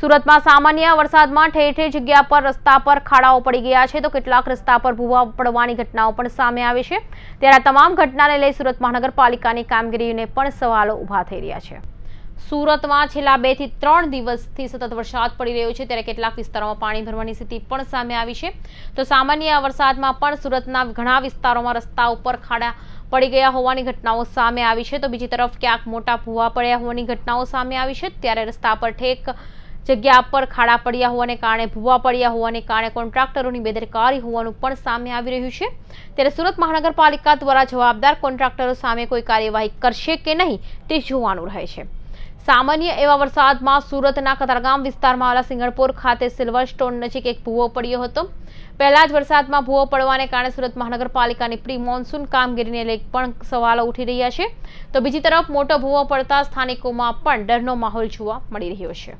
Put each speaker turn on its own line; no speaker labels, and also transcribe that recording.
સુરતમાં સામાન્ય વરસાદમાં ઠેર ઠેર જગ્યા પર રસ્તા પર ખાડાઓ પડી ગયા છે તો કેટલાક રસ્તા પર ભૂવા પડવાની ઘટનાઓ પણ સામે આવી છે ત્યારે આ તમામ ઘટનાને લઈ સુરત મહાનગરપાલિકાની કામગીરીને પણ સવાલો ઊભા થઈ રહ્યા છે સુરતમાં છેલ્લા બે થી ત્રણ દિવસથી સતત વરસાદ પડી રહ્યો છે ત્યારે કેટલાક વિસ્તારોમાં પાણી ભરવાની સ્થિતિ પણ સામે આવી છે તો સામાન્ય વરસાદમાં પણ સુરતના ઘણા વિસ્તારોમાં રસ્તા ઉપર ખાડા પડી ગયા હોવાની ઘટનાઓ સામે આવી છે તો બીજી તરફ ક્યાંક મોટા ભૂવા પડ્યા હોવાની ઘટનાઓ સામે આવી છે ત્યારે રસ્તા પર ઠેક જગ્યા પર ખાડા પડ્યા હોવાને કારણે ભૂવા પડ્યા હોવાને કારણે કોન્ટ્રાક્ટરોની બેદરકારી હોવાનું પણ સામે આવી રહ્યું છે ત્યારે સુરત મહાનગરપાલિકા દ્વારા જવાબદાર કોન્ટ્રાક્ટરો સામે કોઈ કાર્યવાહી કરશે કે નહીં તે જોવાનું રહે છે સામાન્ય એવા વરસાદમાં સુરતના કતારગામ વિસ્તારમાં આવેલા સિંગણપોર ખાતે સિલ્વર સ્ટોન નજીક એક ભૂવો પડ્યો હતો પહેલા જ વરસાદમાં ભૂવો પડવાને કારણે સુરત મહાનગરપાલિકાની પ્રી મોન્સૂન કામગીરીને લઈ પણ સવાલો ઉઠી રહ્યા છે તો બીજી તરફ મોટો ભૂવો પડતા સ્થાનિકોમાં પણ ડરનો માહોલ જોવા મળી રહ્યો છે